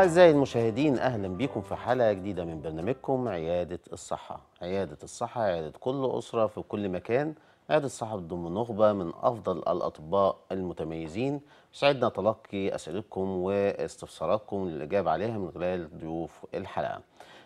أعزائي المشاهدين أهلا بكم في حلقة جديدة من برنامجكم عيادة الصحة عيادة الصحة عيادة كل أسرة في كل مكان عيادة الصحة بتضم نخبة من أفضل الأطباء المتميزين سعدنا تلقي أسئلتكم واستفساراتكم للإجابة عليها من خلال ضيوف الحلقة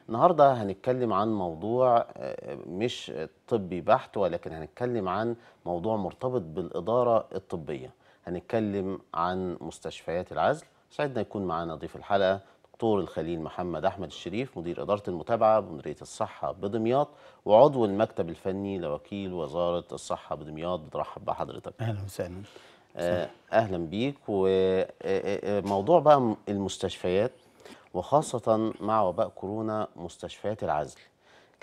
النهاردة هنتكلم عن موضوع آه، مش طبي بحت ولكن هنتكلم عن موضوع مرتبط بالإدارة الطبية هنتكلم عن مستشفيات العزل سعدنا يكون معانا ضيف الحلقه دكتور الخليل محمد أحمد الشريف مدير إدارة المتابعة بمديرية الصحة بدمياط وعضو المكتب الفني لوكيل وزارة الصحة بدمياط بترحب بحضرتك أهلا وسهلا آه، أهلا بيك وموضوع آه، آه، بقى المستشفيات وخاصة مع وباء كورونا مستشفيات العزل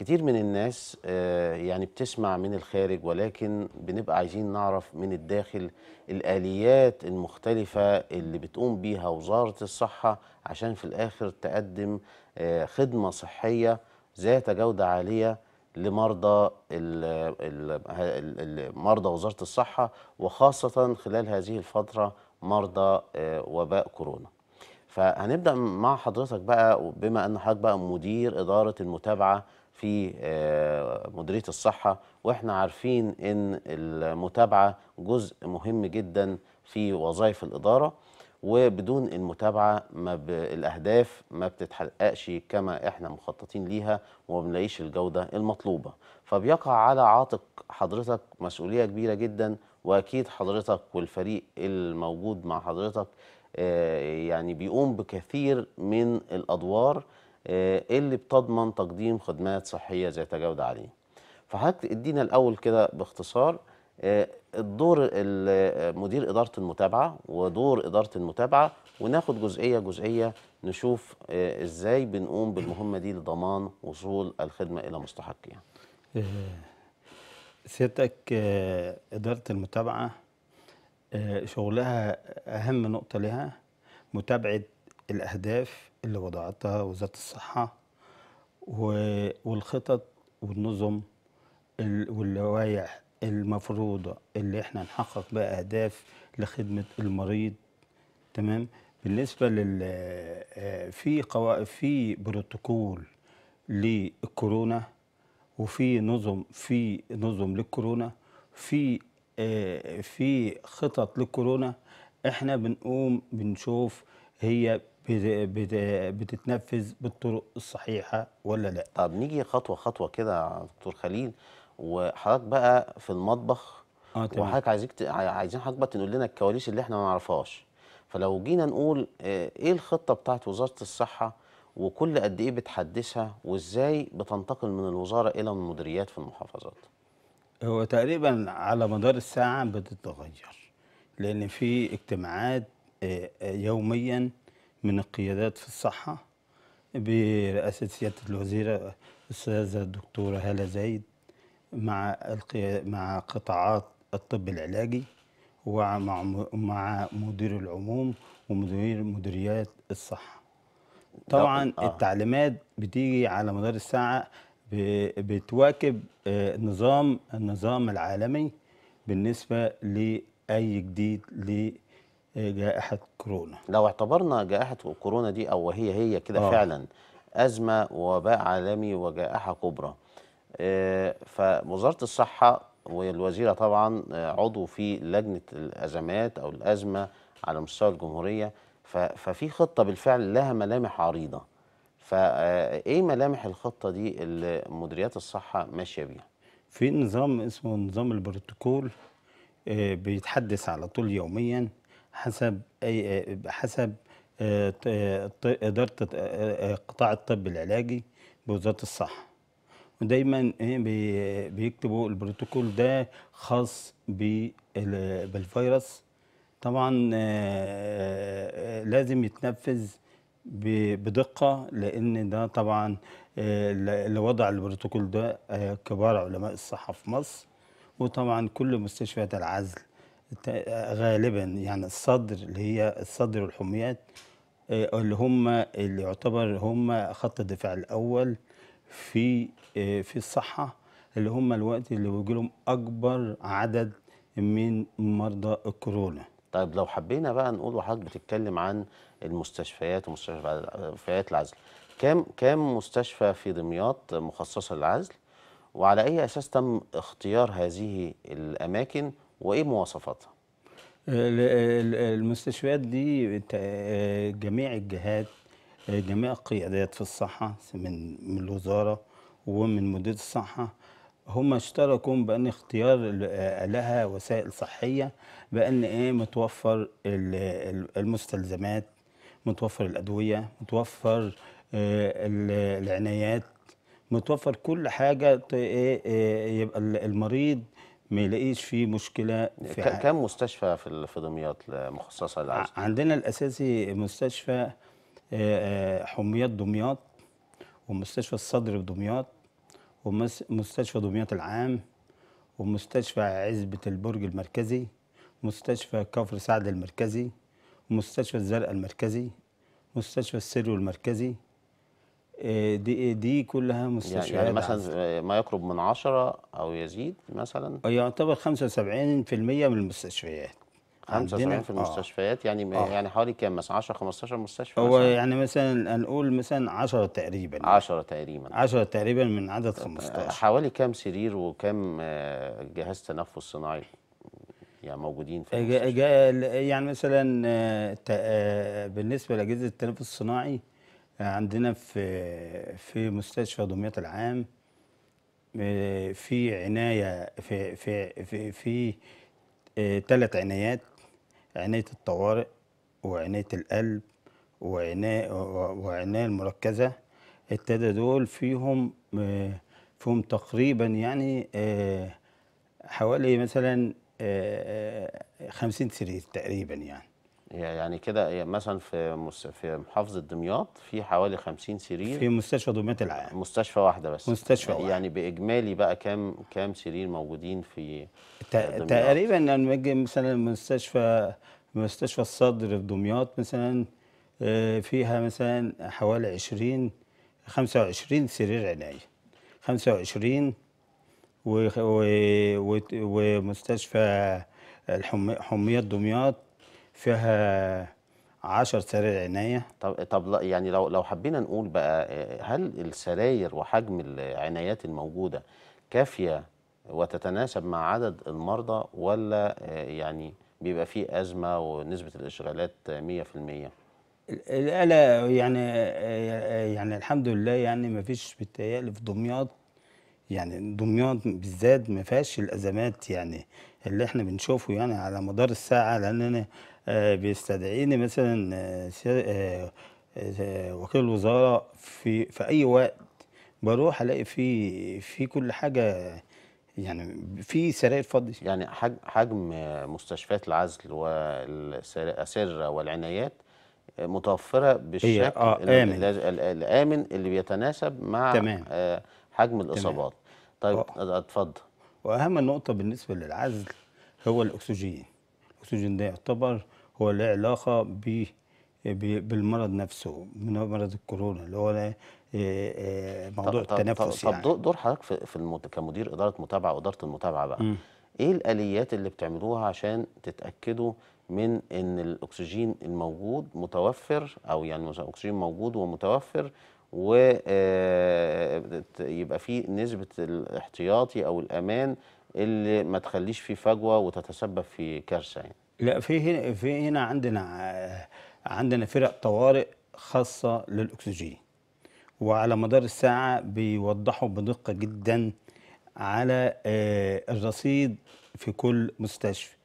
كتير من الناس آه، يعني بتسمع من الخارج ولكن بنبقى عايزين نعرف من الداخل الآليات المختلفة اللي بتقوم بيها وزارة الصحة عشان في الآخر تقدم آه، خدمة صحية ذات جودة عالية لمرضى مرضى وزارة الصحة وخاصة خلال هذه الفترة مرضى آه، وباء كورونا فهنبدأ مع حضرتك بقى بما أن حضرتك بقى مدير إدارة المتابعة في آه، مديريه الصحه واحنا عارفين ان المتابعه جزء مهم جدا في وظائف الاداره وبدون المتابعه ما ب... الاهداف ما بتتحققش كما احنا مخططين ليها وما بنلاقيش الجوده المطلوبه فبيقع على عاتق حضرتك مسؤوليه كبيره جدا واكيد حضرتك والفريق الموجود مع حضرتك آه، يعني بيقوم بكثير من الادوار آه، إيه اللي بتضمن تقديم خدمات صحيه ذات جوده عاليه. فهتدينا الاول كده باختصار آه، الدور آه، مدير اداره المتابعه ودور اداره المتابعه وناخد جزئيه جزئيه نشوف ازاي بنقوم بالمهمه دي لضمان وصول الخدمه الى مستحقيها. يعني. سيادتك اداره المتابعه شغلها اهم نقطه لها متابعه الاهداف اللي وضعتها وزارة الصحة والخطط والنظم واللوائح المفروضة اللي احنا نحقق بقى أهداف لخدمة المريض تمام بالنسبة لل في في بروتوكول للكورونا وفي نظم في نظم للكورونا في آه، في خطط للكورونا احنا بنقوم بنشوف هي بتتنفذ بالطرق الصحيحه ولا لا طب نيجي خطوه خطوه كده دكتور خليل وحضرتك بقى في المطبخ آه وحضرتك عايزك عايزين حضرتك تقول لنا الكواليس اللي احنا ما نعرفهاش فلو جينا نقول آه، ايه الخطه بتاعت وزاره الصحه وكل قد ايه بتحدثها وازاي بتنتقل من الوزاره الى المديريات في المحافظات هو تقريبا على مدار الساعه بتتغير لان في اجتماعات آه، آه، يوميا من القيادات في الصحة برئاسة سيادة الوزيرة الأستاذة الدكتورة هالة زايد مع مع قطاعات الطب العلاجي ومع مع مدير العموم ومدير مديريات الصحة طبعا آه. التعليمات بتيجي على مدار الساعة بتواكب النظام آه، النظام العالمي بالنسبة لأي جديد للمدينة جائحة كورونا لو اعتبرنا جائحة كورونا دي أو هي هي كده آه. فعلا أزمة وباء عالمي وجائحة كبرى آه، فوزارة الصحة والوزيرة طبعا آه، عضو في لجنة الأزمات أو الأزمة على مستوى الجمهورية ففي خطة بالفعل لها ملامح عريضة فإيه آه، ملامح الخطة دي اللي مديريات الصحة ماشية بيها؟ في نظام اسمه نظام البروتوكول بيتحدث على طول يومياً حسب أي حسب آه، آه، إدارة آه، قطاع الطب العلاجي بوزارة الصحة ودايما إيه، بيكتبوا البروتوكول ده خاص بالفيروس طبعا لازم يتنفذ بدقة لأن ده طبعا اللي وضع البروتوكول ده كبار علماء الصحة في مصر وطبعا كل مستشفيات العزل غالبا يعني الصدر اللي هي الصدر والحميات آه، اللي هم اللي يعتبر هم خط الدفاع الاول في آه، في الصحه اللي هم الوقت اللي بيجي لهم اكبر عدد من مرضى الكورونا طيب لو حبينا بقى نقول وحضرتك بتتكلم عن المستشفيات ومستشفيات العزل كام كام مستشفى في دمياط مخصصه للعزل وعلى اي اساس تم اختيار هذه الاماكن وايه مواصفاتها؟ آه، المستشفيات دي آه، جميع الجهات آه، جميع القيادات في الصحة من من الوزارة ومن مدير الصحة هم اشتركوا بأن اختيار لها وسائل صحية بأن ايه متوفر المستلزمات متوفر الأدوية متوفر العنايات متوفر كل حاجة إيه، يبقى المريض ما يلاقيش فيه مشكله في كم مستشفى في في دمياط مخصصه للعزل؟ عندنا الاساسي مستشفى حميات دمياط ومستشفى الصدر في دمياط ومستشفى دمياط العام ومستشفى عزبة البرج المركزي مستشفى كفر سعد المركزي مستشفى الزرقاء المركزي مستشفى السرو المركزي آه، دي دي كلها يعني، يعني مستشفيات يعني مثلا آه، ما يقرب من 10 او يزيد مثلا آه، يعتبر 75% من المستشفيات 75 في المستشفيات يعني أوه. يعني حوالي كام مثلا 10 15 مستشفى هو مثلاً. يعني مثلا هنقول مثلا 10 تقريبا 10 تقريبا 10 تقريبا من عدد 15 حوالي كام سرير وكام جهاز تنفس صناعي يعني موجودين في المستشفى. يعني مثلا بالنسبه لاجهزه التنفس الصناعي عندنا في في مستشفى دمياط العام آه، في عناية في في في, في ثلاث آه، عنايات عناية الطوارئ وعناية القلب وعناية وعناية المركزة التلاتة دول فيهم آه، فيهم تقريبا يعني حوالي مثلا خمسين سرير تقريبا يعني يعني كده مثلا في في محافظه دمياط في حوالي 50 سرير في مستشفى دمياط العام مستشفى واحده بس مستشفى يعني واحدة. واحد. يعني باجمالي بقى كام كام سرير موجودين في دمياط. تقريبا لما مثلا مستشفى مستشفى الصدر في دمياط مثلا آه، فيها مثلا حوالي 20 25 سرير عنايه 25 ومستشفى الحميات دمياط فيها عشر سراير عناية طب طب يعني لو لو حبينا نقول بقى هل السراير وحجم العنايات الموجودة كافية وتتناسب مع عدد المرضى ولا يعني بيبقى في أزمة ونسبة الإشغالات 100%؟ الآلة يعني يعني الحمد لله يعني ما فيش بتهيألي في دمياط يعني دمياط بالذات ما فيهاش الأزمات يعني اللي احنا بنشوفه يعني على مدار الساعة لأن أنا آه، بيستدعيني مثلا آه، آه، وكيل الوزارة في في أي وقت بروح ألاقي في في كل حاجة يعني في سراير فضي يعني حجم مستشفيات العزل والأسرة والعنايات متوفرة بالشكل آه آمن. الآمن اللي بيتناسب مع تمام. حجم الإصابات تمام. طيب أتفضل وأهم نقطة بالنسبة للعزل هو الأكسجين الأكسجين ده يعتبر هو له علاقة بالمرض نفسه من مرض الكورونا اللي هو آه، آه، موضوع طب التنفس طب, يعني. طب دور حضرتك في كمدير إدارة متابعة وإدارة المتابعة بقى م. إيه الآليات اللي بتعملوها عشان تتأكدوا من إن الأكسجين الموجود متوفر أو يعني الأكسجين موجود ومتوفر ويبقى آه، في نسبة الاحتياطي أو الأمان اللي ما تخليش فيه فجوه وتتسبب في كارثه يعني. لا في هنا في هنا عندنا عندنا فرق طوارئ خاصه للاكسجين وعلى مدار الساعه بيوضحوا بدقه جدا على آه، الرصيد في كل مستشفى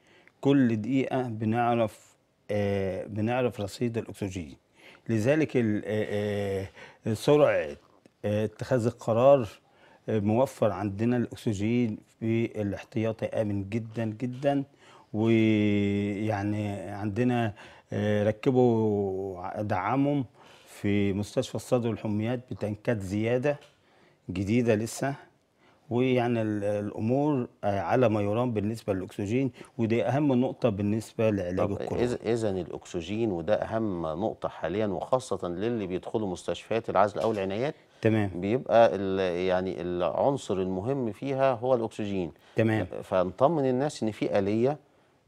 كل دقيقه بنعرف آه، بنعرف رصيد الاكسجين لذلك آه، سرعه اتخاذ القرار موفر عندنا الاكسجين في الاحتياطي امن جدا جدا ويعني عندنا آه، ركبوا دعمهم في مستشفى الصدر والحميات بتنكات زياده جديده لسه ويعني الامور آه، على ما يرام بالنسبه للاكسجين ودي اهم نقطه بالنسبه لعلاج الكورونا اذا الاكسجين وده اهم نقطه حاليا وخاصه للي بيدخلوا مستشفيات العزل او العنايات تمام بيبقى ال يعني العنصر المهم فيها هو الاكسجين تمام فنطمن الناس ان في اليه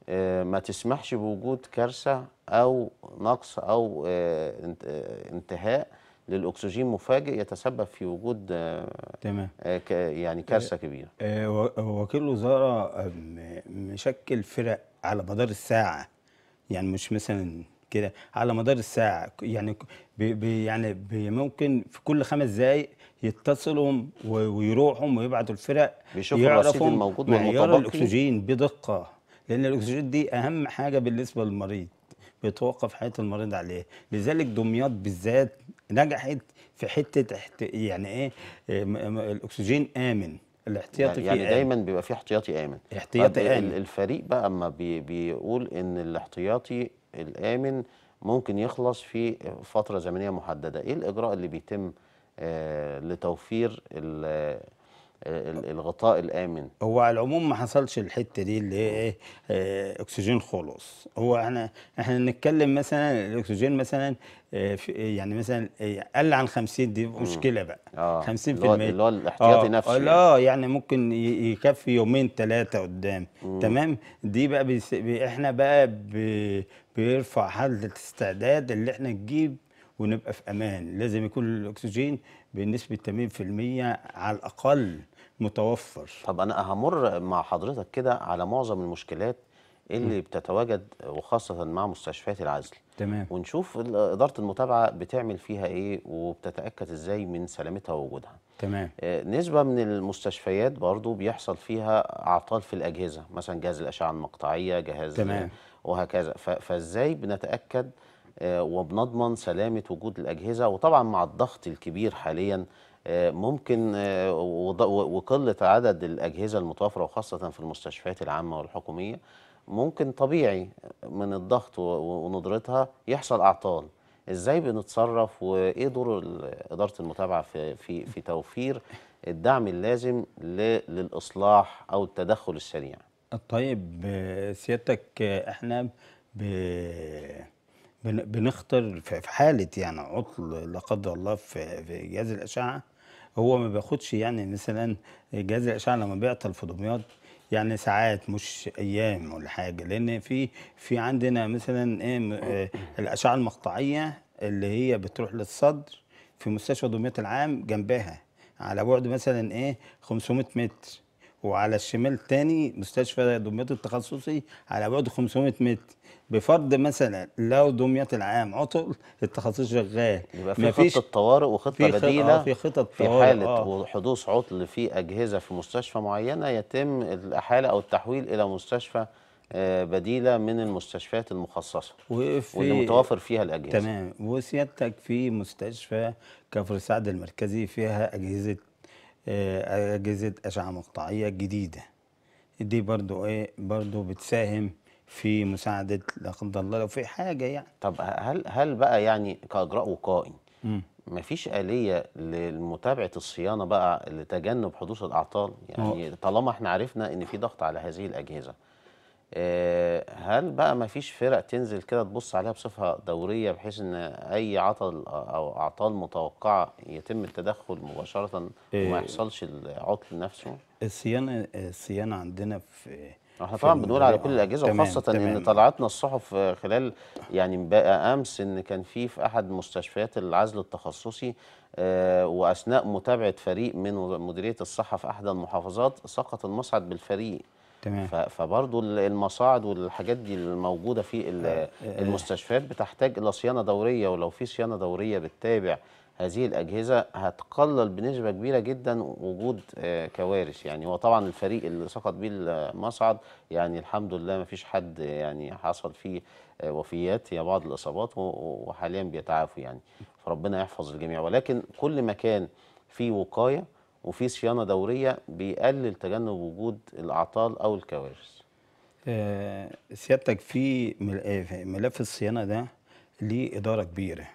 آه، ما تسمحش بوجود كارثه او نقص او آه، آه، انتهاء للاكسجين مفاجئ يتسبب في وجود تمام يعني كارثه كبيره وكيل الوزاره مشكل فرق على مدار الساعه يعني مش مثلا كده على مدار الساعه يعني بي يعني بي ممكن في كل خمس دقائق يتصلوا ويروحوا ويبعتوا الفرق بيشوفوا الرصيد الموجود معيار الاكسجين بدقه لان الاكسجين دي اهم حاجه بالنسبه للمريض بتوقف حياه المريض عليه لذلك دمياط بالذات نجحت في حته يعني ايه الاكسجين امن الاحتياطي يعني, يعني دايما بيبقى في احتياطي امن احتياطي امن الفريق بقى اما بي بيقول ان الاحتياطي الآمن ممكن يخلص في فترة زمنية محددة إيه الإجراء اللي بيتم آه، لتوفير آه، الغطاء الامن هو على العموم ما حصلش الحته دي اللي هي ايه آه، اكسجين خلص هو احنا احنا بنتكلم مثلا الاكسجين مثلا آه، يعني مثلا قل عن 50 دي مشكله بقى آه 50% اللي هو الاحتياطي آه نفسي يعني. اه يعني ممكن يكفي يومين ثلاثه قدام تمام دي بقى احنا بقى بيرفع حاله الاستعداد اللي احنا نجيب ونبقى في امان لازم يكون الاكسجين بنسبه 80% على الاقل متوفر طب انا همر مع حضرتك كده على معظم المشكلات اللي م. بتتواجد وخاصه مع مستشفيات العزل تمام ونشوف اداره المتابعه بتعمل فيها ايه وبتتاكد ازاي من سلامتها ووجودها تمام آه، نسبه من المستشفيات برضو بيحصل فيها اعطال في الاجهزه مثلا جهاز الاشعه المقطعيه جهاز تمام وهكذا فازاي بنتاكد آه، وبنضمن سلامة وجود الأجهزة وطبعا مع الضغط الكبير حاليا آه، ممكن آه، وقلة عدد الأجهزة المتوفرة وخاصة في المستشفيات العامة والحكومية ممكن طبيعي من الضغط وندرتها يحصل أعطال ازاي بنتصرف وايه دور اداره المتابعه في في توفير الدعم اللازم للاصلاح او التدخل السريع طيب سيادتك احنا ب بنخطر في حاله يعني عطل لا قدر الله في جهاز الاشعه هو ما بياخدش يعني مثلا جهاز الاشعه لما بيعطل في دمياط يعني ساعات مش ايام ولا حاجه لان في في عندنا مثلا ايه آه، الاشعه المقطعيه اللي هي بتروح للصدر في مستشفى دمياط العام جنبها على بعد مثلا ايه 500 متر وعلى الشمال تاني مستشفى دمياط التخصصي على بعد 500 متر بفرض مثلا لو دمياط العام عطل التخصص شغال يبقى في خطه طوارئ وخطه في آه، بديله في خطط في حاله آه. حدوث عطل في اجهزه في مستشفى معينه يتم الاحاله او التحويل الى مستشفى آه، بديله من المستشفيات المخصصه واللي متوافر فيها الاجهزه تمام وسيادتك في مستشفى كفر سعد المركزي فيها اجهزه آه، اجهزه اشعه مقطعيه جديده دي برضو ايه برضو بتساهم في مساعده لا قدر الله لو في حاجه يعني طب هل هل بقى يعني كاجراء وقائي مفيش آلية لمتابعة الصيانة بقى لتجنب حدوث الأعطال يعني أوه. طالما احنا عرفنا إن في ضغط على هذه الأجهزة آه، هل بقى مفيش فرق تنزل كده تبص عليها بصفة دورية بحيث إن أي عطل أو أعطال متوقعة يتم التدخل مباشرة وما آه، يحصلش العطل نفسه؟ الصيانة الصيانة عندنا في احنا أه، طبعا بنقول على كل أه، الاجهزه تمام وخاصه تمام ان طلعتنا الصحف آه، خلال يعني بقى امس ان كان في في احد مستشفيات العزل التخصصي واثناء متابعه فريق من مديريه الصحه في احد المحافظات سقط المصعد بالفريق تمام فبرضه المصاعد والحاجات دي الموجوده في المستشفيات بتحتاج الى صيانه دوريه ولو في صيانه دوريه بتتابع هذه الأجهزة هتقلل بنسبة كبيرة جدا وجود آه، كوارث يعني هو طبعا الفريق اللي سقط بيه المصعد يعني الحمد لله ما فيش حد آه، يعني حصل فيه آه، وفيات هي بعض الإصابات وحاليا بيتعافوا يعني فربنا يحفظ الجميع ولكن كل ما كان في وقاية وفي صيانة دورية بيقلل تجنب وجود الأعطال أو الكوارث سيادتك في ملف الصيانة ده ليه إدارة كبيرة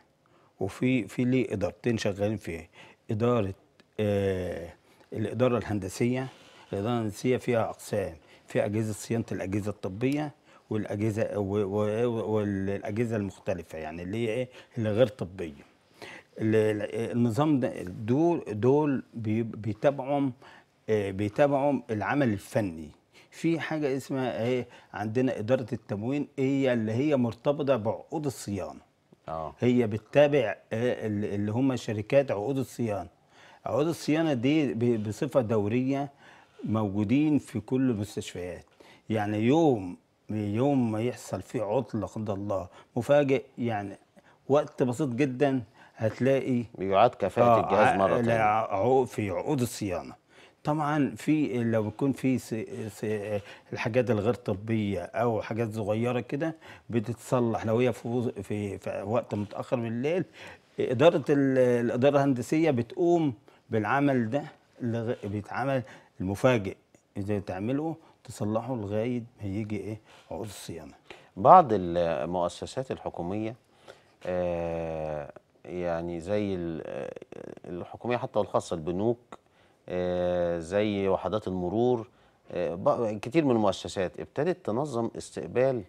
وفي في ليه ادارتين شغالين فيه اداره آه الاداره الهندسيه الاداره الهندسيه فيها اقسام في اجهزه صيانه الاجهزه الطبيه والاجهزه والاجهزه المختلفه يعني اللي هي ايه اللي غير طبيه النظام ده دول دول بيتابعهم آه، بيتابعهم العمل الفني في حاجه اسمها ايه عندنا اداره التموين هي إيه اللي هي مرتبطه بعقود الصيانه أوه. هي بتتابع آه، اللي هم شركات عقود الصيانه عقود الصيانه دي بصفه دوريه موجودين في كل المستشفيات يعني يوم يوم ما يحصل فيه عطل لا قدر الله مفاجئ يعني وقت بسيط جدا هتلاقي بيعاد كفاءه آه، الجهاز مره ثانيه في عقود الصيانه طبعا في لو بيكون في الحاجات الغير طبيه او حاجات صغيره كده بتتصلح لو هي في, في, وقت متاخر من الليل اداره الاداره الهندسيه بتقوم بالعمل ده اللي بيتعمل المفاجئ اذا تعمله تصلحه لغايه ما يجي ايه عقود الصيانه بعض المؤسسات الحكوميه آه يعني زي آه، الحكوميه حتى والخاصه البنوك آه، زي وحدات المرور آه، كتير من المؤسسات ابتدت تنظم استقبال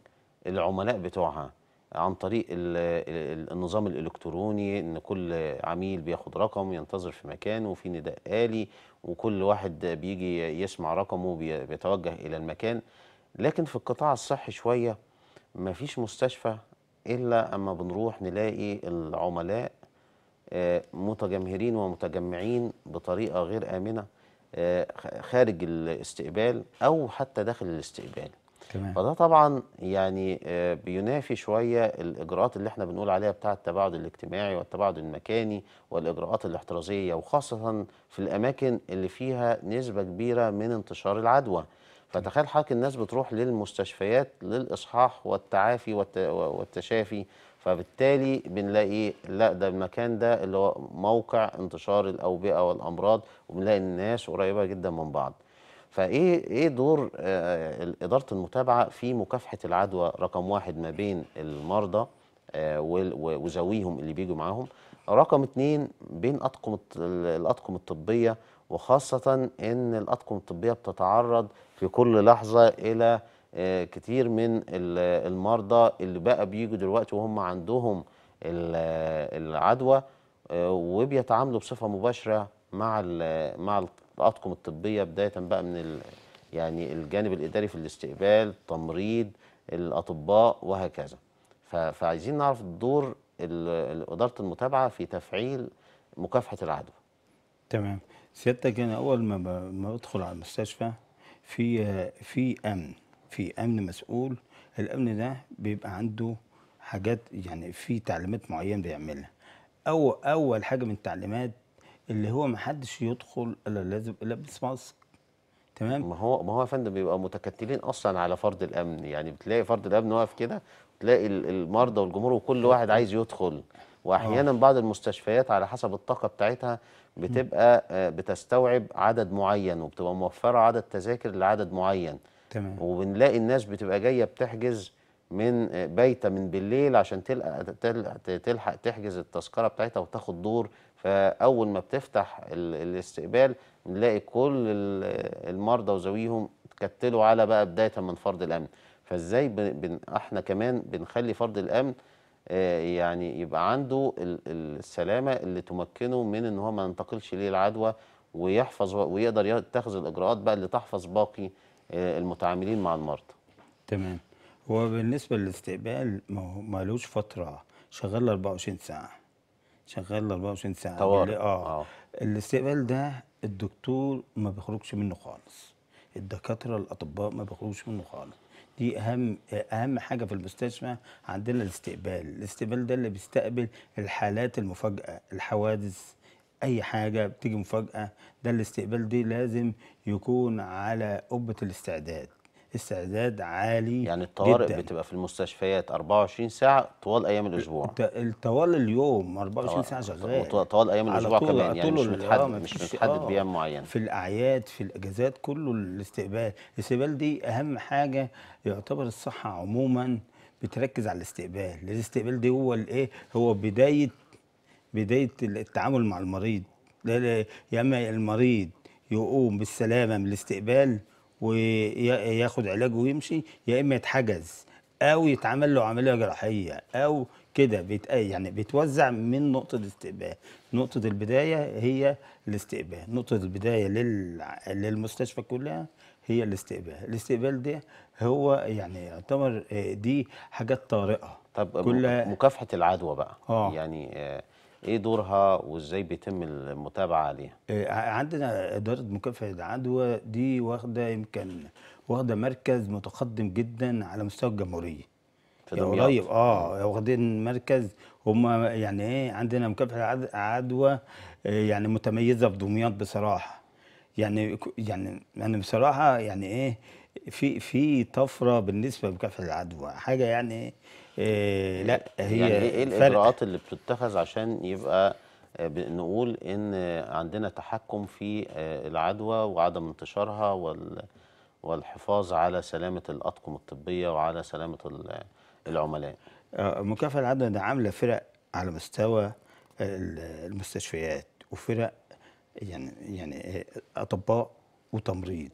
العملاء بتوعها عن طريق النظام الالكتروني ان كل عميل بياخد رقم ينتظر في مكانه وفي نداء آلي وكل واحد بيجي يسمع رقمه بيتوجه الى المكان لكن في القطاع الصحي شويه مفيش مستشفى الا اما بنروح نلاقي العملاء آه، متجمهرين ومتجمعين بطريقه غير امنه آه، خارج الاستقبال او حتى داخل الاستقبال تمام. فده طبعا يعني آه، بينافي شويه الاجراءات اللي احنا بنقول عليها بتاعه التباعد الاجتماعي والتباعد المكاني والاجراءات الاحترازيه وخاصه في الاماكن اللي فيها نسبه كبيره من انتشار العدوى فتخيل حضرتك الناس بتروح للمستشفيات للاصحاح والتعافي والتشافي فبالتالي بنلاقي لا ده المكان ده اللي هو موقع انتشار الاوبئه والامراض وبنلاقي الناس قريبه جدا من بعض فايه ايه دور آه، اداره المتابعه في مكافحه العدوى رقم واحد ما بين المرضى آه، وذويهم اللي بيجوا معاهم رقم اتنين بين اطقم الاطقم الطبيه وخاصه ان الاطقم الطبيه بتتعرض في كل لحظه الى آه، كتير من المرضى اللي بقى بيجوا دلوقتي وهم عندهم العدوى آه، وبيتعاملوا بصفه مباشره مع مع الاطقم الطبيه بدايه بقى من يعني الجانب الاداري في الاستقبال تمريض الاطباء وهكذا فعايزين نعرف دور اداره المتابعه في تفعيل مكافحه العدوى تمام سيادتك انا اول ما بدخل على المستشفى في في امن في امن مسؤول الامن ده بيبقى عنده حاجات يعني في تعليمات معينه بيعملها او اول حاجه من التعليمات اللي هو ما حدش يدخل الا لازم لابس ماسك تمام ما هو ما هو يا فندم بيبقى متكتلين اصلا على فرد الامن يعني بتلاقي فرد الامن واقف كده تلاقي المرضى والجمهور وكل أيوة. واحد عايز يدخل واحيانا أوه. بعض المستشفيات على حسب الطاقه بتاعتها بتبقى آه، بتستوعب عدد معين وبتبقى موفره عدد تذاكر لعدد معين تمام وبنلاقي الناس بتبقى جايه بتحجز من بيته من بالليل عشان تلقى تلحق تحجز التذكره بتاعتها وتاخد دور فاول ما بتفتح الاستقبال بنلاقي كل المرضى وذويهم اتكتلوا على بقى بدايه من فرد الامن فازاي بن احنا كمان بنخلي فرد الامن آه، يعني يبقى عنده السلامه اللي تمكنه من ان هو ما ينتقلش ليه العدوى ويحفظ ويقدر يتخذ الاجراءات بقى اللي تحفظ باقي المتعاملين مع المرضى تمام هو بالنسبه للاستقبال ما هو مالوش فتره شغال 24 ساعه شغال 24 ساعه طوارئ آه. اه الاستقبال ده الدكتور ما بيخرجش منه خالص الدكاتره الاطباء ما بيخرجوش منه خالص دي اهم اهم حاجه في المستشفى عندنا الاستقبال الاستقبال ده اللي بيستقبل الحالات المفاجاه الحوادث اي حاجه بتيجي مفاجاه ده الاستقبال دي لازم يكون على قبه الاستعداد استعداد عالي يعني الطوارئ جداً. بتبقى في المستشفيات 24 ساعه طوال ايام الاسبوع طوال اليوم 24 ساعه شغال طوال ايام الاسبوع طول كمان يعني مش متحدد آه، مش متحدد آه، بايام معينه في الاعياد في الاجازات كله الاستقبال الاستقبال دي اهم حاجه يعتبر الصحه عموما بتركز على الاستقبال الاستقبال دي هو الايه هو بدايه بدايه التعامل مع المريض يا اما المريض يقوم بالسلامه من الاستقبال وياخد علاجه ويمشي يا اما يتحجز او يتعمل له عمليه جراحيه او كده بيت يعني بيتوزع من نقطه الاستقبال نقطه البدايه هي الاستقبال نقطه البدايه لل... للمستشفى كلها هي الاستقبال الاستقبال ده هو يعني يعتبر آه، دي حاجات طارئه طب كلها مكافحه العدوى بقى أوه. يعني آه ايه دورها وازاي بيتم المتابعه عليها؟ آه، عندنا اداره مكافحه العدوى دي واخده يمكن واخده مركز متقدم جدا على مستوى الجمهوريه. في يعني قريب اه واخدين مركز هم يعني ايه عندنا مكافحه العدوى آه، يعني متميزه في دمياط بصراحه. يعني يعني انا بصراحه يعني ايه في في طفره بالنسبه لمكافحه العدوى حاجه يعني ايه إيه، لا هي يعني ايه الاجراءات اللي بتتخذ عشان يبقى آه، نقول ان آه، عندنا تحكم في آه، العدوى وعدم انتشارها وال والحفاظ على سلامه الاطقم الطبيه وعلى سلامه العملاء. مكافحه العدوى ده عامله فرق على مستوى المستشفيات وفرق يعني يعني اطباء وتمريض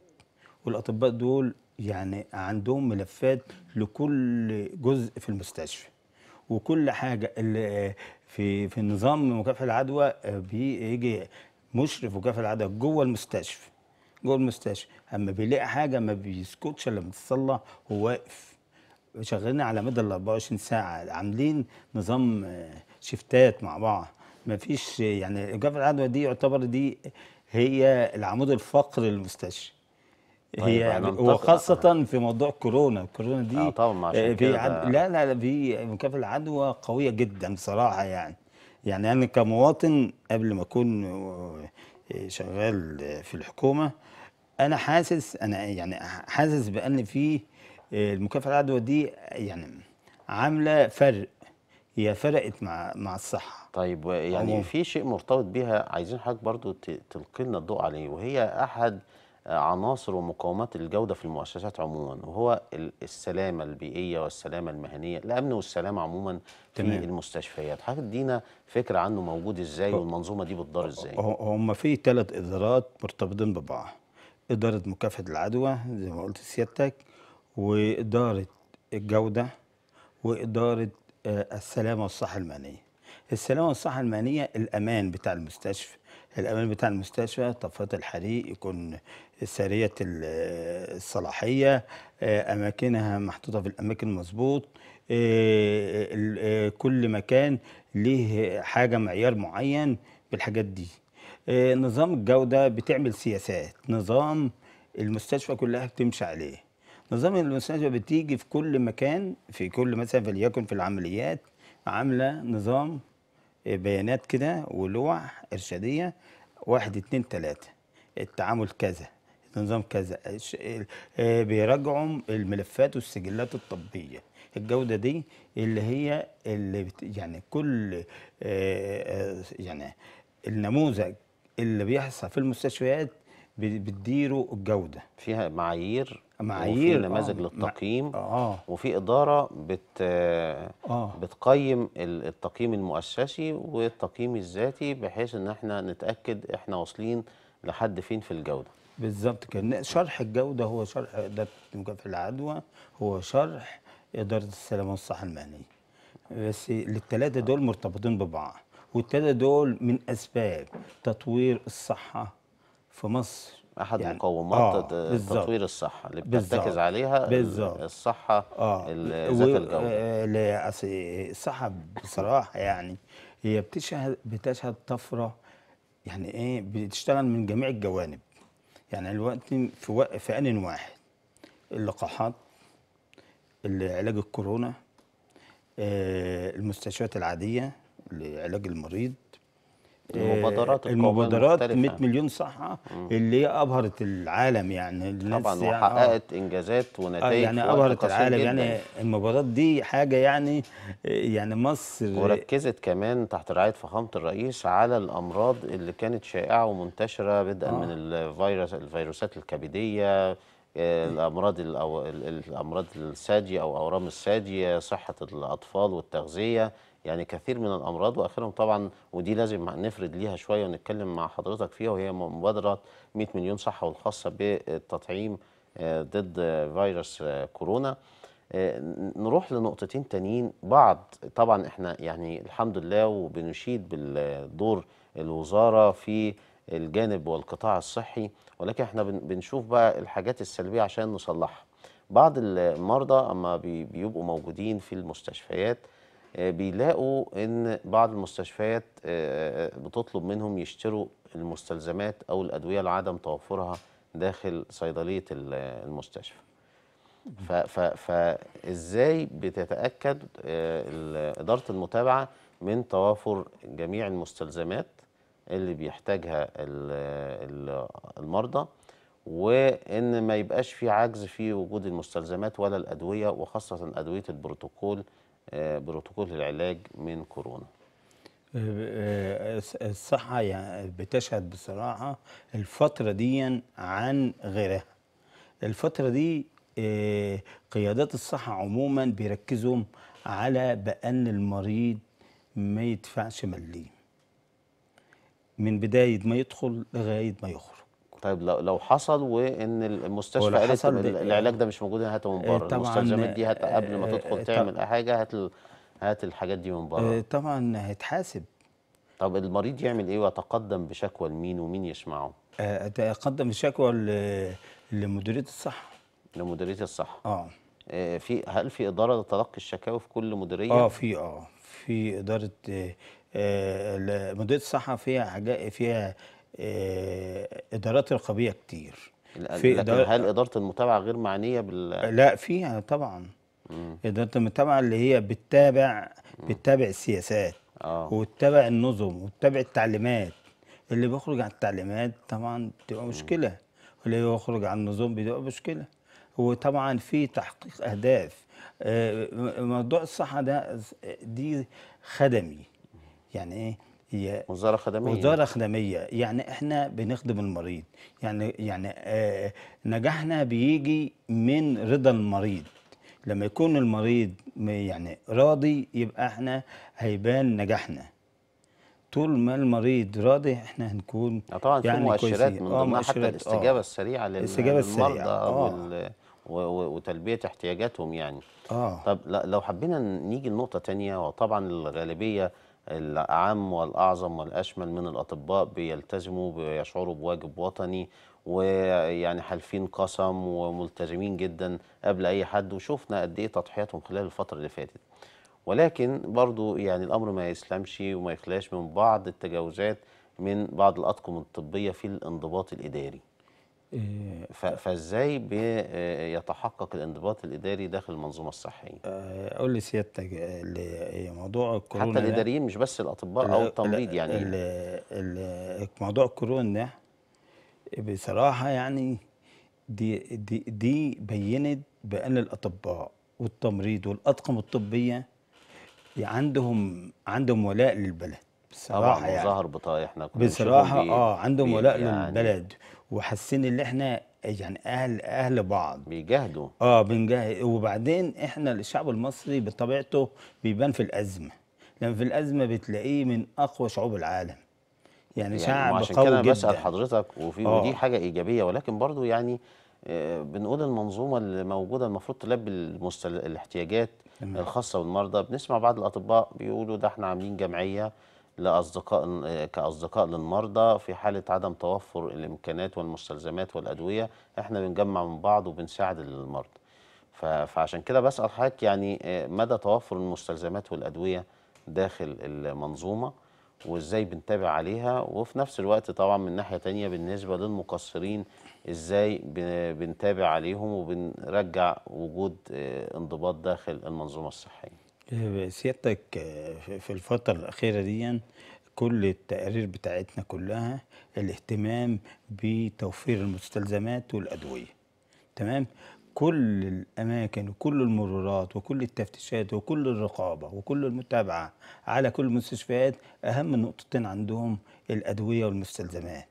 والاطباء دول يعني عندهم ملفات لكل جزء في المستشفى وكل حاجه اللي في في نظام مكافحه العدوى آه، بيجي مشرف مكافحه العدوى جوه المستشفى جوه المستشفى اما بيلاقي حاجه ما بيسكتش الا بتصلح هو واقف شغالين على مدى ال 24 ساعه عاملين نظام آه، شفتات مع بعض ما فيش يعني مكافحه العدوى دي يعتبر دي هي العمود الفقري للمستشفى طيب، هي طيب وخاصة في موضوع كورونا، كورونا دي اه طبعا عشان آه، في عد... لا لا في مكافاه العدوى قوية جدا بصراحة يعني. يعني أنا كمواطن قبل ما أكون آه، شغال في الحكومة أنا حاسس أنا يعني حاسس بأن في آه، المكافاه العدوى دي يعني عاملة فرق هي فرقت مع مع الصحة طيب يعني في شيء مرتبط بيها عايزين حضرتك برضو تلقي لنا الضوء عليه وهي أحد عناصر ومقومات الجودة في المؤسسات عموما وهو السلامة البيئية والسلامة المهنية الأمن والسلامة عموما تمام. في المستشفيات حضرتك ادينا فكرة عنه موجود ازاي والمنظومة دي بتدار ازاي هم في ثلاث إدارات مرتبطين ببعض إدارة مكافحة العدوى زي ما قلت سيادتك وإدارة الجودة وإدارة آه، السلامة والصحة المهنية السلامة والصحة المهنية الأمان بتاع المستشفى الأمان بتاع المستشفى طفات الحريق يكون سارية الصلاحية آه، أماكنها محطوطة في الأماكن المظبوط آه، آه، كل مكان ليه حاجة معيار معين بالحاجات دي نظام الجودة بتعمل سياسات نظام المستشفى كلها بتمشي عليه نظام المستشفى بتيجي في كل مكان في كل مثلا فليكن في العمليات عاملة نظام بيانات كده ولوح إرشادية واحد اتنين تلاتة التعامل كذا نظام كذا آه، بيراجعوا الملفات والسجلات الطبيه الجوده دي اللي هي اللي بت يعني كل آه، آه، يعني النموذج اللي بيحصل في المستشفيات بتديره الجوده فيها معايير معايير وفي نماذج آه للتقييم آه وفي اداره بت آه بتقيم التقييم المؤسسي والتقييم الذاتي بحيث ان احنا نتاكد احنا واصلين لحد فين في الجوده بالظبط كان شرح الجوده هو شرح اداره مكافحه العدوى هو شرح اداره السلامه والصحه المهنيه بس الثلاثه دول مرتبطين ببعض والثلاثه دول من اسباب تطوير الصحه في مصر احد يعني مقومات آه تطوير الصحه اللي بترتكز عليها بالزبط. الصحه آه ذات الجوده آه، الصحه بصراحه يعني هي بتشهد بتشهد طفره يعني ايه بتشتغل من جميع الجوانب يعني الوقت في وق... في آن واحد اللقاحات علاج الكورونا آه، المستشفيات العادية لعلاج المريض المبادرات المبادرات 100 مليون صحه مم. اللي هي ابهرت العالم يعني طبعا يعني وحققت انجازات آه، ونتائج يعني ابهرت العالم يعني. جداً. يعني المبادرات دي حاجه يعني يعني مصر وركزت كمان تحت رعايه فخامه الرئيس على الامراض اللي كانت شائعه ومنتشره بدءا آه. من الفيروس الفيروسات الكبديه آه، الامراض الامراض الساديه او اورام الساديه صحه الاطفال والتغذيه يعني كثير من الامراض واخرهم طبعا ودي لازم نفرد ليها شويه ونتكلم مع حضرتك فيها وهي مبادره 100 مليون صحه والخاصه بالتطعيم آه، ضد فيروس آه، كورونا آه، نروح لنقطتين تانيين بعض طبعا احنا يعني الحمد لله وبنشيد بالدور الوزاره في الجانب والقطاع الصحي ولكن احنا بنشوف بقى الحاجات السلبيه عشان نصلحها بعض المرضى اما بيبقوا موجودين في المستشفيات آه، بيلاقوا ان بعض المستشفيات آه، آه، بتطلب منهم يشتروا المستلزمات او الادويه لعدم توفرها داخل صيدليه المستشفى فازاي بتتاكد اداره المتابعه من توافر جميع المستلزمات اللي بيحتاجها المرضى وان ما يبقاش في عجز في وجود المستلزمات ولا الادويه وخاصه ادويه البروتوكول آه، بروتوكول العلاج من كورونا آه، آه، الصحة يعني بتشهد بصراحة الفترة دي عن غيرها الفترة دي قيادات الصحة عموما بيركزوا على بأن المريض ما يدفعش مليم من بداية ما يدخل لغاية ما يخرج طيب لو لو حصل وان المستشفى قالت العلاج ده مش موجود هاته من آه، بره المستلزمات دي هات آه، قبل ما تدخل آه، تعمل اي حاجه هات هات الحاجات دي من بره طبعا هيتحاسب طب المريض يعمل ايه ويتقدم بشكوى لمين ومين يسمعه؟ اتقدم بشكوى لمديريه الصحه لمديريه الصحه اه في هل في اداره لتلقي الشكاوي في كل مديريه؟ اه في اه في اداره مديريه الصحه فيها حاجات فيها آه، ادارات رقابيه كتير في لكن إدارة هل اداره المتابعه غير معنيه بال لا فيها آه، طبعا مم. اداره المتابعه اللي هي بتتابع بتتابع السياسات آه. وتتابع النظم وتتابع التعليمات اللي بيخرج عن التعليمات طبعا بتبقى مشكله واللي بيخرج عن النظم بتبقى مشكله وطبعا في تحقيق اهداف آه، موضوع الصحه ده دي خدمي يعني ايه هي وزاره خدميه وزاره خدميه يعني احنا بنخدم المريض يعني يعني آه، نجاحنا بيجي من رضا المريض لما يكون المريض يعني راضي يبقى احنا هيبان نجاحنا طول ما المريض راضي احنا هنكون طبعا يعني في مؤشرات من ضمنها آه، حتى آه. الاستجابه أوه. السريعه للمرضى آه وتلبيه احتياجاتهم يعني اه طب لو حبينا نيجي لنقطه ثانيه وطبعا الغالبيه الأعم والأعظم والأشمل من الأطباء بيلتزموا بيشعروا بواجب وطني ويعني حالفين قسم وملتزمين جدا قبل أي حد وشفنا قد إيه تضحياتهم خلال الفترة اللي فاتت ولكن برضو يعني الأمر ما يسلمش وما يخلاش من بعض التجاوزات من بعض الأطقم الطبية في الانضباط الإداري إيه. فازاي بيتحقق آه، الانضباط الاداري داخل المنظومه الصحيه؟ اقول آه، لسيادتك آه، إيه، موضوع الكورونا حتى الاداريين مش بس الاطباء او التمريض يعني ال موضوع الكورونا ده بصراحه يعني دي دي دي بينت بان الاطباء والتمريض والاطقم الطبيه عندهم عندهم ولاء للبلد بصراحه يعني ظهر بطايق احنا كنا بصراحه اه عندهم ولاء يعني للبلد وحاسين ان احنا يعني اهل اهل بعض بيجاهدوا اه بنجاهد وبعدين احنا الشعب المصري بطبيعته بيبان في الازمه لان في الازمه بتلاقيه من اقوى شعوب العالم يعني, يعني شعب عشان كده بسال حضرتك وفي آه. ودي حاجه ايجابيه ولكن برضو يعني آه، بنقول المنظومه اللي موجوده المفروض تلبي المستل... الاحتياجات الخاصه بالمرضى بنسمع بعض الاطباء بيقولوا ده احنا عاملين جمعيه لأصدقاء آه، كأصدقاء للمرضى في حالة عدم توفر الإمكانات والمستلزمات والأدوية إحنا بنجمع من بعض وبنساعد المرضى فعشان كده بسأل حضرتك يعني آه، مدى توفر المستلزمات والأدوية داخل المنظومة وإزاي بنتابع عليها وفي نفس الوقت طبعا من ناحية تانية بالنسبة للمقصرين إزاي بنتابع عليهم وبنرجع وجود آه، انضباط داخل المنظومة الصحية آه، سيادتك آه، في الفترة الأخيرة دي كل التقارير بتاعتنا كلها الاهتمام بتوفير المستلزمات والأدوية تمام كل الأماكن وكل المرورات وكل التفتيشات وكل الرقابة وكل المتابعة على كل المستشفيات أهم نقطتين عندهم الأدوية والمستلزمات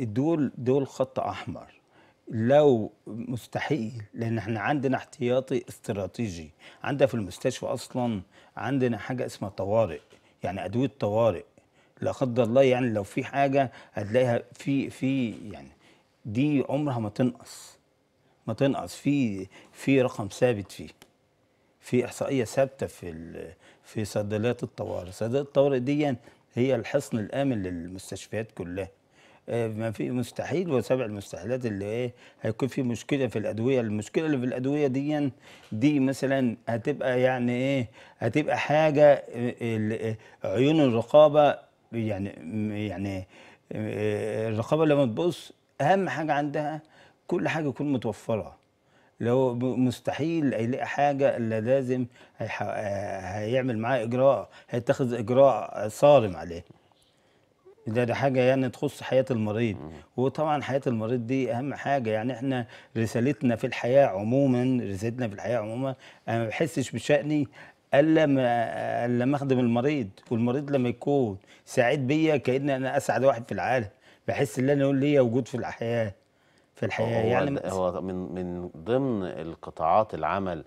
دول دول خط أحمر لو مستحيل لان احنا عندنا احتياطي استراتيجي عندنا في المستشفى اصلا عندنا حاجه اسمها طوارئ يعني ادويه طوارئ لا قدر الله يعني لو في حاجه هتلاقيها في في يعني دي عمرها ما تنقص ما تنقص في في رقم ثابت فيه في احصائيه ثابته في في صيدليات الطوارئ صيدليات الطوارئ دي هي الحصن الامن للمستشفيات كلها آه، ما في مستحيل وسبع المستحيلات اللي ايه هيكون في مشكله في الادويه المشكله اللي في الادويه دي دي مثلا هتبقى يعني ايه هتبقى حاجه آه، آه، عيون الرقابه يعني يعني الرقابه لما تبص اهم حاجه عندها كل حاجه تكون متوفره لو مستحيل هيلاقي حاجه الا لازم هيعمل معاه اجراء هيتخذ اجراء صارم عليه ده, ده حاجة يعني تخص حياة المريض وطبعا حياة المريض دي أهم حاجة يعني احنا رسالتنا في الحياة عموما رسالتنا في الحياة عموما أنا ما بحسش بشأني الا ما الا ما اخدم المريض والمريض لما يكون سعيد بيا كأن أنا أسعد واحد في العالم بحس إن أنا ليا وجود في الحياة في الحياة هو يعني هو من من ضمن القطاعات العمل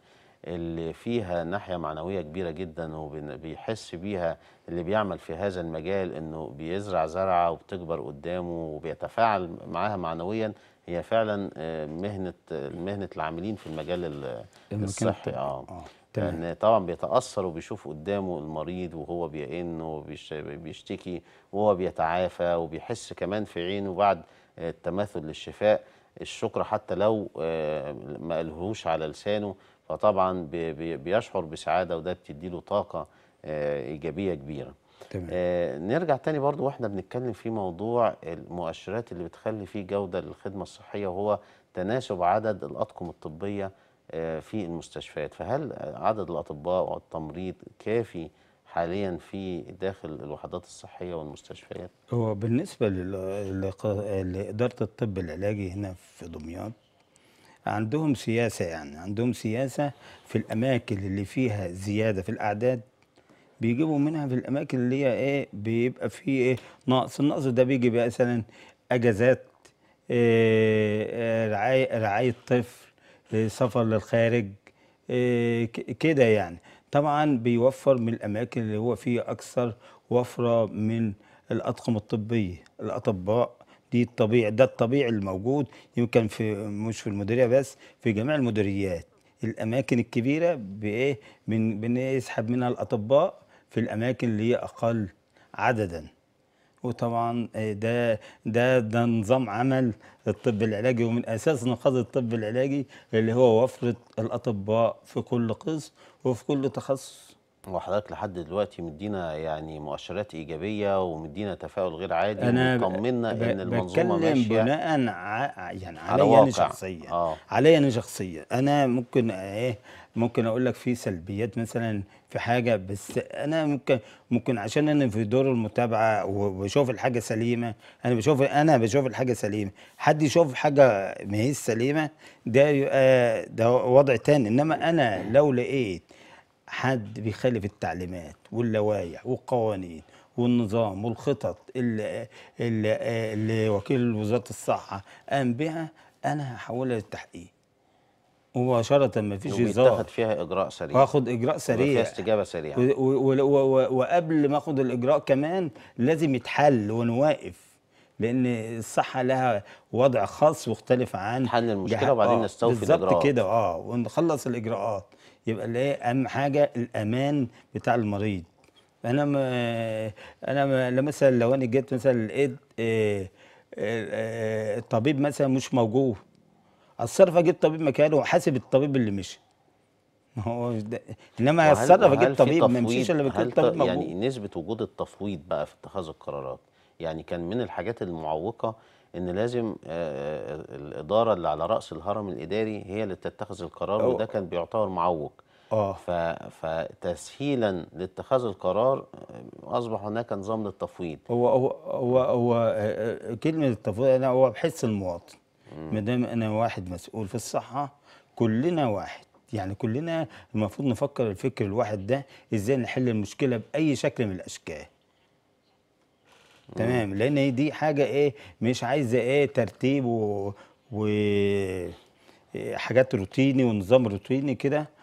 اللي فيها ناحية معنوية كبيرة جدا وبيحس بيها اللي بيعمل في هذا المجال انه بيزرع زرعة وبتكبر قدامه وبيتفاعل معاها معنويا هي فعلا آه، مهنة مهنة العاملين في المجال الصحي اه, آه، لان طبعا بيتاثر وبيشوف قدامه المريض وهو بيئن وبيشتكي وهو بيتعافى وبيحس كمان في عينه بعد التماثل للشفاء الشكر حتى لو آه، ما قالهوش على لسانه فطبعا بيشعر بسعادة وده بتدي له طاقة آه، إيجابية كبيرة تمام. آه نرجع تاني برضو واحنا بنتكلم في موضوع المؤشرات اللي بتخلي فيه جودة للخدمة الصحية وهو تناسب عدد الأطقم الطبية آه في المستشفيات فهل عدد الأطباء والتمريض كافي حاليا في داخل الوحدات الصحية والمستشفيات؟ هو بالنسبة لإدارة الطب العلاجي هنا في دمياط عندهم سياسة يعني عندهم سياسة في الأماكن اللي فيها زيادة في الأعداد بيجيبوا منها في الأماكن اللي هي إيه بيبقى فيه إيه نقص النقص ده بيجي مثلا أجازات إيه،, إيه رعاية رعاية طفل إيه سفر للخارج إيه كده يعني طبعا بيوفر من الأماكن اللي هو فيها أكثر وفرة من الأطقم الطبية الأطباء دي الطبيعي ده الطبيعي الموجود يمكن في مش في المديريه بس في جميع المديريات الاماكن الكبيره بايه من بنسحب منها الاطباء في الاماكن اللي هي اقل عددا وطبعا آه، ده ده ده نظام عمل الطب العلاجي ومن اساس نقاط الطب العلاجي اللي هو وفره الاطباء في كل قسم وفي كل تخصص وحضرتك لحد دلوقتي مدينا يعني مؤشرات ايجابيه ومدينا تفاؤل غير عادي أنا وطمنا ان المنظومه ماشيه بناء ع... يعني عليا انا شخصيا آه. عليا انا شخصيا انا ممكن ايه ممكن اقول لك في سلبيات مثلا في حاجه بس انا ممكن ممكن عشان انا في دور المتابعه وبشوف الحاجه سليمه انا بشوف انا بشوف الحاجه سليمه حد يشوف حاجه ما هي سليمه ده ده وضع تاني انما انا لو لقيت حد بيخالف التعليمات واللوائح والقوانين والنظام والخطط اللي, اللي, اللي وكيل وزاره الصحه قام بها انا هحولها للتحقيق مباشرة ما فيش هزار وبيتخذ فيها إجراء سريع واخد إجراء سريع فيها استجابة سريعة وقبل ما اخد الإجراء كمان لازم يتحل ونوقف لأن الصحة لها وضع خاص مختلف عن حل المشكلة وبعدين آه، نستوفي الإجراءات بالظبط كده اه ونخلص الإجراءات يبقى اللي هي اهم حاجه الامان بتاع المريض انا ما انا ما مثلا لو انا جيت مثلا لقيت الطبيب آه، آه، آه، مثلا مش موجود اتصرف اجيب طبيب مكانه وحاسب الطبيب اللي مشي ما هو انما اتصرف اجيب طبيب ما يمشيش الا طبيب الطبيب موجود يعني نسبه وجود التفويض بقى في اتخاذ القرارات يعني كان من الحاجات المعوقه ان لازم الاداره اللي على راس الهرم الاداري هي اللي تتخذ القرار وده كان بيعتبر معوق اه فتسهيلا لاتخاذ القرار اصبح هناك نظام للتفويض هو هو هو, هو آه، كلمه التفويض انا هو بحس المواطن ما دام انا واحد مسؤول في الصحه كلنا واحد يعني كلنا المفروض نفكر الفكر الواحد ده ازاي نحل المشكله باي شكل من الاشكال تمام لان دي حاجه ايه مش عايزه ايه ترتيب و, و... آه، حاجات روتيني ونظام روتيني كده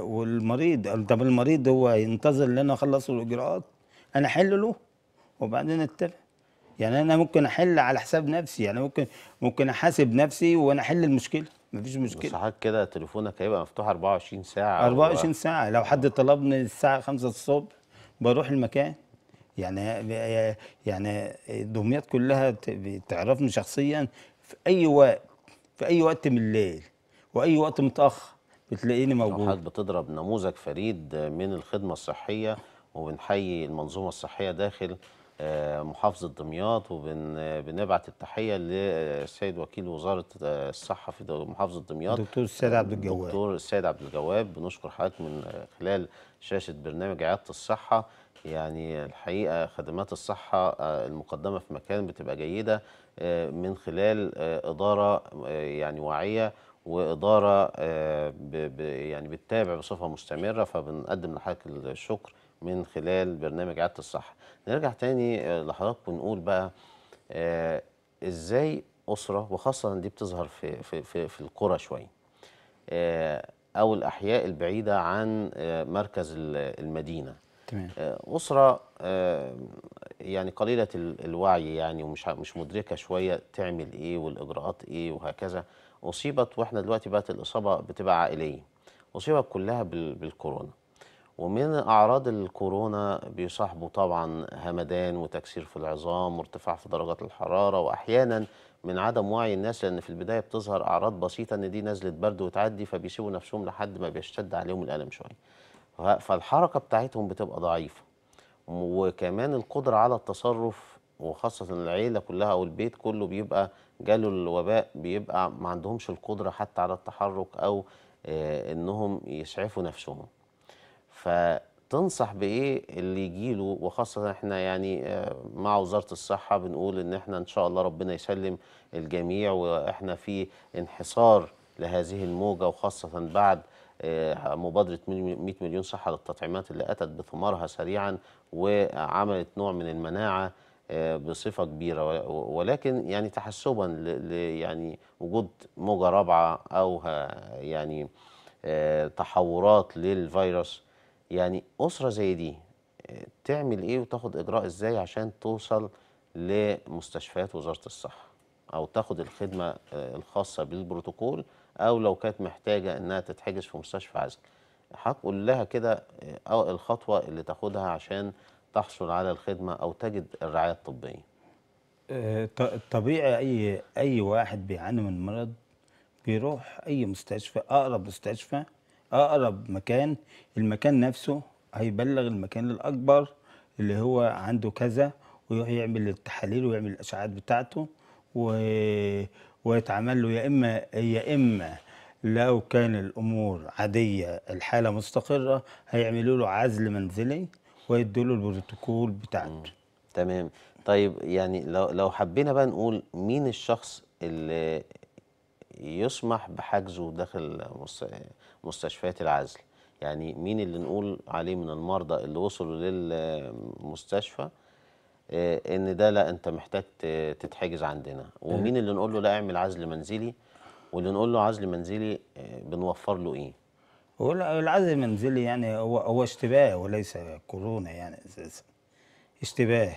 والمريض طب المريض هو ينتظر ان انا اخلص الاجراءات انا احل له وبعدين اتفق يعني انا ممكن احل على حساب نفسي يعني ممكن ممكن احاسب نفسي وانا احل المشكله مفيش مشكله بس حضرتك كده تليفونك هيبقى مفتوح 24 ساعه 24 ساعه لو حد طلبني الساعه 5 الصبح بروح المكان يعني يعني دمياط كلها تعرفني شخصيا في اي وقت في اي وقت من الليل واي وقت متاخر بتلاقيني موجود حضرتك بتضرب نموذج فريد من الخدمه الصحيه وبنحيي المنظومه الصحيه داخل آه، محافظه دمياط وبنبعت التحيه للسيد وكيل وزاره آه، الصحه في محافظه دمياط دكتور السيد عبد الجواب دكتور السيد عبد الجواب بنشكر حضرتك من خلال شاشه برنامج عياده الصحه يعني الحقيقه خدمات الصحه آه، المقدمه في مكان بتبقى جيده من خلال اداره يعني واعيه واداره آه، يعني بتتابع بصفه مستمره فبنقدم لحضرتك الشكر من خلال برنامج عياده الصحه. نرجع تاني آه، لحضرتك ونقول بقى آه، ازاي اسره وخاصه دي بتظهر في في في, في القرى شويه. او الاحياء البعيده عن مركز المدينه. تمام. اسره يعني قليله الوعي يعني ومش مش مدركه شويه تعمل ايه والاجراءات ايه وهكذا. اصيبت واحنا دلوقتي بقت الاصابه بتبقى عائليه اصيبت كلها بالكورونا ومن اعراض الكورونا بيصاحبه طبعا همدان وتكسير في العظام وارتفاع في درجات الحراره واحيانا من عدم وعي الناس لان في البدايه بتظهر اعراض بسيطه ان دي نزله برد وتعدي فبيسيبوا نفسهم لحد ما بيشتد عليهم الالم شويه فالحركه بتاعتهم بتبقى ضعيفه وكمان القدره على التصرف وخاصة العيلة كلها أو البيت كله بيبقى جاله الوباء بيبقى ما عندهمش القدرة حتى على التحرك أو آه، إنهم يسعفوا نفسهم فتنصح بإيه اللي يجيله وخاصة إحنا يعني آه، مع وزارة الصحة بنقول إن إحنا إن شاء الله ربنا يسلم الجميع وإحنا في انحصار لهذه الموجة وخاصة بعد آه، مبادرة 100 مليون صحة للتطعيمات اللي أتت بثمارها سريعا وعملت نوع من المناعة آه، بصفه كبيره ولكن يعني تحسبا ل يعني وجود موجه رابعه او يعني آه، تحورات للفيروس يعني اسره زي دي آه، تعمل ايه وتاخد اجراء ازاي عشان توصل لمستشفيات وزاره الصحه او تاخد الخدمه الخاصه بالبروتوكول او لو كانت محتاجه انها تتحجز في مستشفى عزل هتقول لها كده الخطوه اللي تاخدها عشان تحصل على الخدمة أو تجد الرعاية الطبية آه، طبيعي أي أي واحد بيعاني من مرض بيروح أي مستشفى أقرب مستشفى أقرب مكان المكان نفسه هيبلغ المكان الأكبر اللي هو عنده كذا ويروح يعمل التحاليل ويعمل الاشعاعات بتاعته و... ويتعمل له يا اما يا اما لو كان الامور عاديه الحاله مستقره هيعملوا له عزل منزلي ويدوا له البروتوكول بتاعته تمام طيب يعني لو لو حبينا بقى نقول مين الشخص اللي يسمح بحجزه داخل مستشفيات العزل يعني مين اللي نقول عليه من المرضى اللي وصلوا للمستشفى آه، ان ده لا انت محتاج تتحجز عندنا ومين آه. اللي نقول له لا اعمل عزل منزلي واللي نقول له عزل منزلي آه، بنوفر له ايه والعزل المنزلي يعني هو هو اشتباه وليس كورونا يعني اساسا اشتباه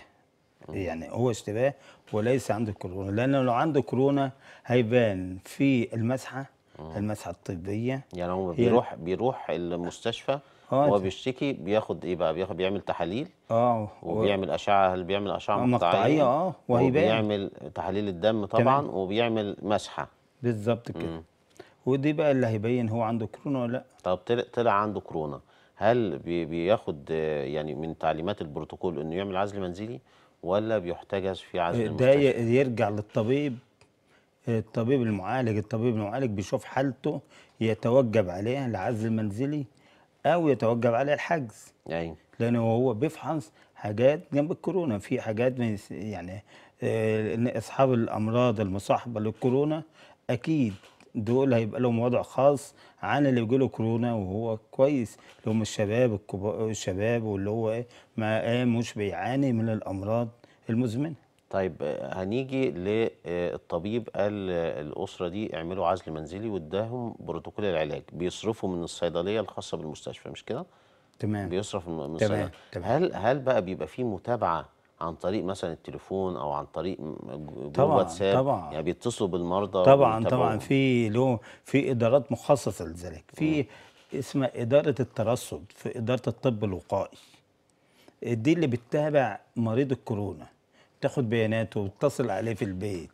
يعني هو اشتباه وليس عنده كورونا لان لو عنده كورونا هيبان في المسحه المسحه الطبيه يعني هو بيروح بيروح المستشفى آه، هو بيشتكي بياخد ايه بقى بياخد بيعمل تحاليل اه وبيعمل اشعه هل بيعمل اشعه مقطعيه اه وهيبان بيعمل تحاليل الدم طبعا تمام. وبيعمل مسحه بالظبط كده ودي بقى اللي هيبين هو عنده كورونا ولا لا طب طلع عنده كورونا هل بياخد يعني من تعليمات البروتوكول انه يعمل عزل منزلي ولا بيحتجز في عزل منزلي ده يرجع للطبيب الطبيب المعالج الطبيب المعالج بيشوف حالته يتوجب عليه العزل المنزلي او يتوجب عليه الحجز يعني لان هو بيفحص حاجات جنب الكورونا في حاجات من يعني آه، اصحاب الامراض المصاحبه للكورونا اكيد دول هيبقى لهم وضع خاص عن اللي بيجيله كورونا وهو كويس اللي هم الشباب الكبار الشباب واللي هو ايه ما إيه، مش بيعاني من الامراض المزمنه طيب هنيجي للطبيب قال الاسره دي اعملوا عزل منزلي واداهم بروتوكول العلاج بيصرفوا من الصيدليه الخاصه بالمستشفى مش كده تمام بيصرف من الصيدليه تمام. تمام. هل هل بقى بيبقى في متابعه عن طريق مثلا التليفون او عن طريق طبعا واتساب طبعا يعني بيتصلوا بالمرضى طبعا طبعا في له في ادارات مخصصه لذلك في اسمها اداره الترصد في اداره الطب الوقائي دي اللي بتتابع مريض الكورونا تاخد بياناته وتتصل عليه في البيت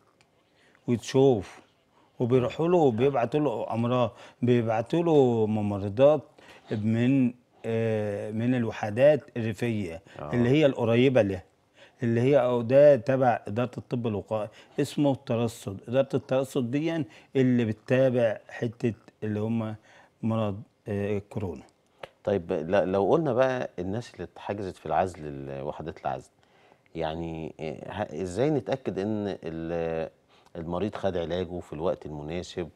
وتشوف وبيروحوا له وبيبعتوا له امراض بيبعتوا له ممرضات من آه، من الوحدات الريفيه آه. اللي هي القريبه له اللي هي او ده تبع اداره الطب الوقائي اسمه الترصد اداره الترصد دي اللي بتتابع حته اللي هم مرض آه، الكورونا طيب لو قلنا بقى الناس اللي اتحجزت في العزل وحدات العزل يعني آه، ازاي نتاكد ان المريض خد علاجه في الوقت المناسب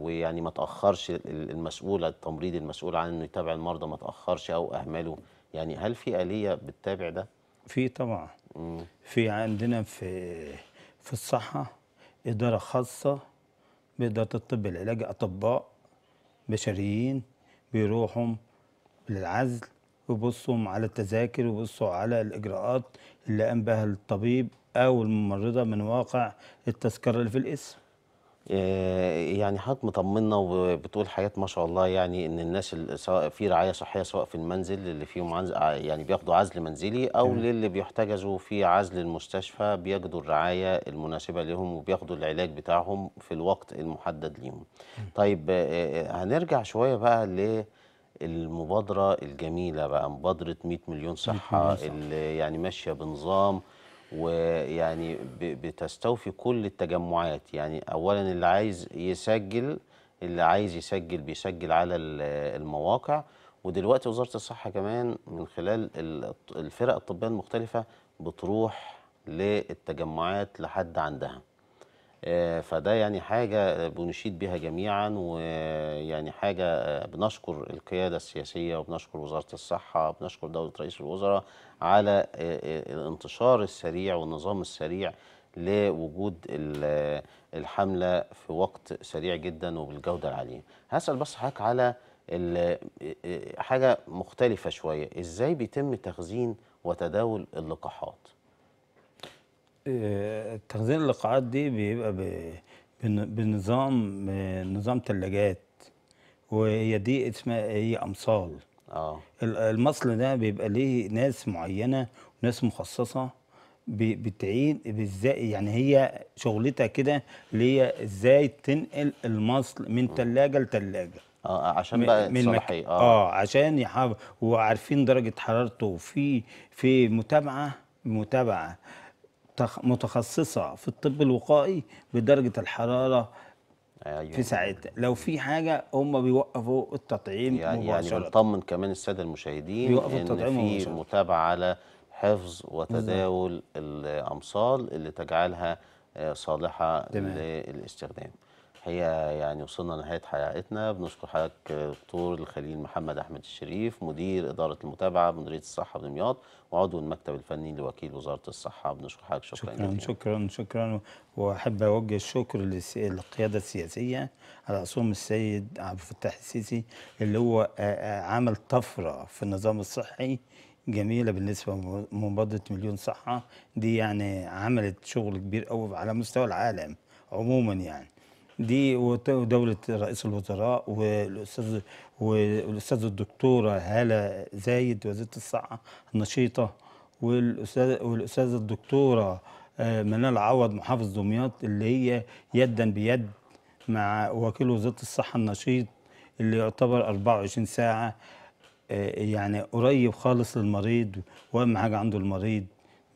ويعني ما تاخرش المسؤول التمريض المسؤول عن انه يتابع المرضى ما تاخرش او اهمله يعني هل في آلية بتتابع ده؟ في طبعا مم. في عندنا في في الصحة إدارة خاصة بإدارة الطب العلاجي أطباء بشريين بيروحوا للعزل وبصوا على التذاكر وبصوا على الإجراءات اللي قام بها الطبيب أو الممرضة من واقع التذكرة اللي في القسم آه، يعني حضرتك مطمنا وبتقول حاجات ما شاء الله يعني ان الناس سواء في رعايه صحيه سواء في المنزل اللي فيهم آه، يعني بياخدوا عزل منزلي او م. للي بيحتجزوا في عزل المستشفى بياخدوا الرعايه المناسبه لهم وبياخدوا العلاج بتاعهم في الوقت المحدد ليهم. طيب آه، هنرجع شويه بقى ل المبادره الجميله بقى مبادره 100 مليون صحه, مليون صحة. اللي يعني ماشيه بنظام ويعني بتستوفي كل التجمعات يعني اولا اللي عايز يسجل اللي عايز يسجل بيسجل على المواقع ودلوقتي وزاره الصحه كمان من خلال الفرق الطبيه المختلفه بتروح للتجمعات لحد عندها آه، فده يعني حاجة بنشيد بها جميعا ويعني حاجة آه، بنشكر القيادة السياسية وبنشكر وزارة الصحة وبنشكر دولة رئيس الوزراء على آه، الانتشار السريع والنظام السريع لوجود الحملة في وقت سريع جدا وبالجودة العالية هسأل بس حضرتك على حاجة مختلفة شوية إزاي بيتم تخزين وتداول اللقاحات تخزين اللقاحات دي بيبقى بنظام نظام ثلاجات وهي دي اسمها هي ايه، امصال اه المصل ده بيبقى ليه ناس معينه وناس مخصصه بتعين ازاي يعني هي شغلتها كده اللي هي ازاي تنقل المصل من ثلاجه لثلاجه اه عشان بقى من صلاحي اه اه عشان يحافظ وعارفين درجه حرارته في في متابعه متابعه متخصصه في الطب الوقائي بدرجه الحراره أيوة. في ساعتها لو في حاجه هم بيوقفوا التطعيم يعني, يعني مباشره يعني نطمن كمان الساده المشاهدين ان في متابعه على حفظ وتداول الامصال اللي تجعلها آه، صالحه للاستخدام الحقيقه يعني وصلنا لنهايه حلقتنا بنشكر حضرتك دكتور الخليل محمد احمد الشريف مدير اداره المتابعه بمديريه الصحه بدمياط وعضو المكتب الفني لوكيل وزاره الصحه بنشكر حضرتك شكرا شكرا جزيلا. شكرا شكرا واحب اوجه الشكر للقياده السياسيه على راسهم السيد عبد الفتاح السيسي اللي هو عمل طفره في النظام الصحي جميله بالنسبه لمبادره مليون صحه دي يعني عملت شغل كبير قوي على مستوى العالم عموما يعني دي ودولة رئيس الوزراء والأستاذ والأستاذة الدكتورة هالة زايد وزيرة الصحة النشيطة والأستاذ والأستاذة الدكتورة آه، منال عوض محافظ دمياط اللي هي يدا بيد مع وكيل وزارة الصحة النشيط اللي يعتبر 24 ساعة آه، يعني قريب خالص للمريض واهم حاجه عنده المريض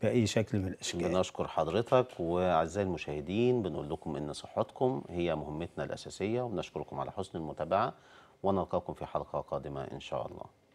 باي شكل من الاشكال بنشكر حضرتك واعزائي المشاهدين بنقول لكم ان صحتكم هي مهمتنا الاساسيه وبنشكركم على حسن المتابعه ونلقاكم في حلقه قادمه ان شاء الله